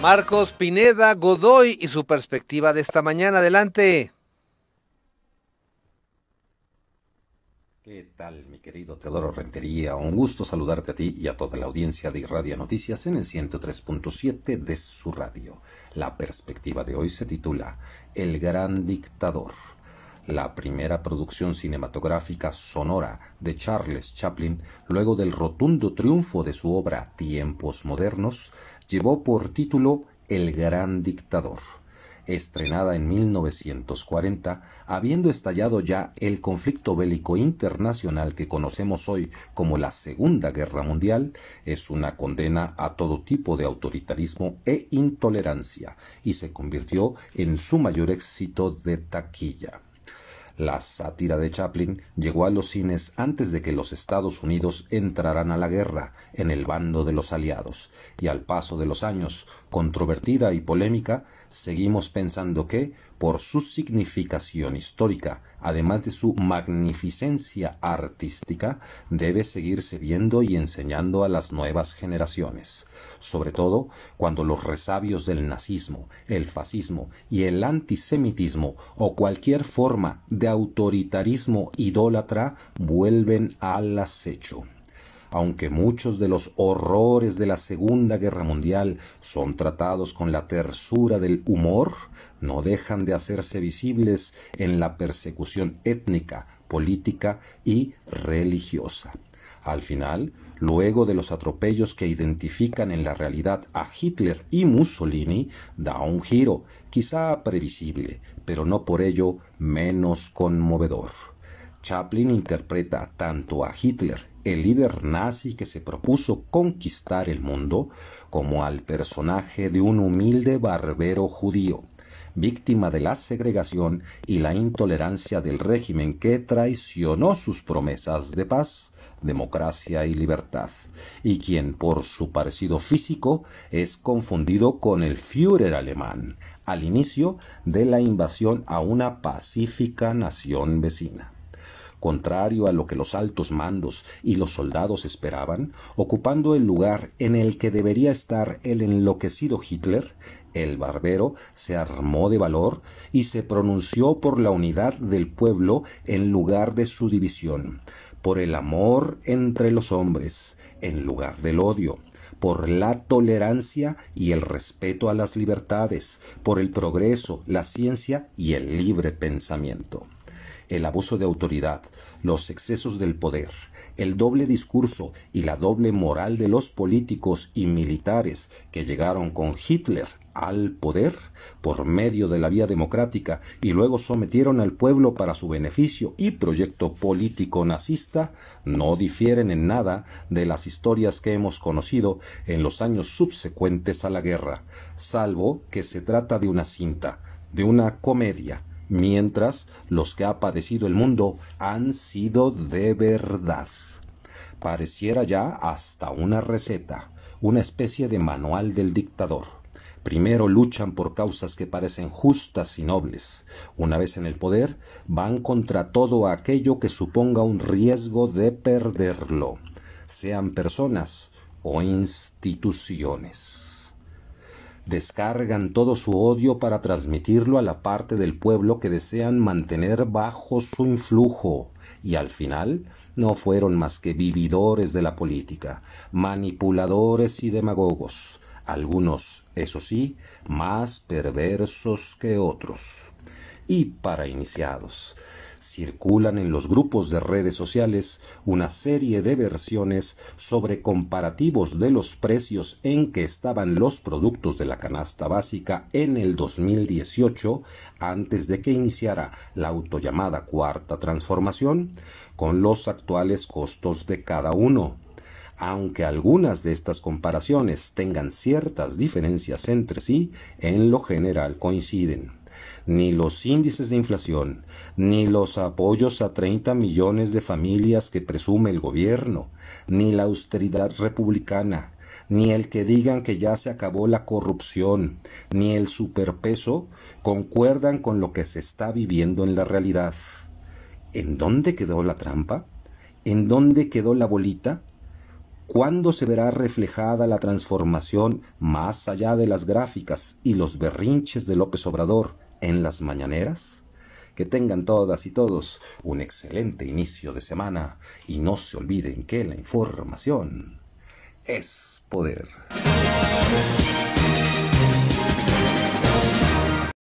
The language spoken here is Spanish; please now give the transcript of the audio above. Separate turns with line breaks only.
Marcos Pineda Godoy y su perspectiva de esta mañana. Adelante. ¿Qué tal, mi querido Teodoro Rentería? Un gusto saludarte a ti y a toda la audiencia de Radio Noticias en el 103.7 de su radio. La perspectiva de hoy se titula El Gran Dictador la primera producción cinematográfica sonora de Charles Chaplin, luego del rotundo triunfo de su obra Tiempos Modernos, llevó por título El Gran Dictador. Estrenada en 1940, habiendo estallado ya el conflicto bélico internacional que conocemos hoy como la Segunda Guerra Mundial, es una condena a todo tipo de autoritarismo e intolerancia y se convirtió en su mayor éxito de taquilla la sátira de Chaplin llegó a los cines antes de que los Estados Unidos entraran a la guerra en el bando de los aliados, y al paso de los años, controvertida y polémica, seguimos pensando que por su significación histórica, además de su magnificencia artística, debe seguirse viendo y enseñando a las nuevas generaciones, sobre todo cuando los resabios del nazismo, el fascismo y el antisemitismo o cualquier forma de autoritarismo idólatra vuelven al acecho aunque muchos de los horrores de la Segunda Guerra Mundial son tratados con la tersura del humor, no dejan de hacerse visibles en la persecución étnica, política y religiosa. Al final, luego de los atropellos que identifican en la realidad a Hitler y Mussolini, da un giro, quizá previsible, pero no por ello menos conmovedor. Chaplin interpreta tanto a Hitler, el líder nazi que se propuso conquistar el mundo, como al personaje de un humilde barbero judío, víctima de la segregación y la intolerancia del régimen que traicionó sus promesas de paz, democracia y libertad, y quien por su parecido físico es confundido con el Führer alemán al inicio de la invasión a una pacífica nación vecina contrario a lo que los altos mandos y los soldados esperaban, ocupando el lugar en el que debería estar el enloquecido Hitler, el barbero se armó de valor y se pronunció por la unidad del pueblo en lugar de su división, por el amor entre los hombres en lugar del odio, por la tolerancia y el respeto a las libertades, por el progreso, la ciencia y el libre pensamiento el abuso de autoridad, los excesos del poder, el doble discurso y la doble moral de los políticos y militares que llegaron con Hitler al poder por medio de la vía democrática y luego sometieron al pueblo para su beneficio y proyecto político nazista no difieren en nada de las historias que hemos conocido en los años subsecuentes a la guerra, salvo que se trata de una cinta, de una comedia mientras los que ha padecido el mundo han sido de verdad. Pareciera ya hasta una receta, una especie de manual del dictador. Primero luchan por causas que parecen justas y nobles. Una vez en el poder, van contra todo aquello que suponga un riesgo de perderlo, sean personas o instituciones descargan todo su odio para transmitirlo a la parte del pueblo que desean mantener bajo su influjo y al final no fueron más que vividores de la política, manipuladores y demagogos, algunos, eso sí, más perversos que otros. Y para iniciados, circulan en los grupos de redes sociales una serie de versiones sobre comparativos de los precios en que estaban los productos de la canasta básica en el 2018, antes de que iniciara la autollamada cuarta transformación, con los actuales costos de cada uno. Aunque algunas de estas comparaciones tengan ciertas diferencias entre sí, en lo general coinciden ni los índices de inflación, ni los apoyos a 30 millones de familias que presume el gobierno, ni la austeridad republicana, ni el que digan que ya se acabó la corrupción, ni el superpeso, concuerdan con lo que se está viviendo en la realidad. ¿En dónde quedó la trampa? ¿En dónde quedó la bolita? ¿Cuándo se verá reflejada la transformación más allá de las gráficas y los berrinches de López Obrador, en las mañaneras. Que tengan todas y todos un excelente inicio de semana y no se olviden que la información es poder.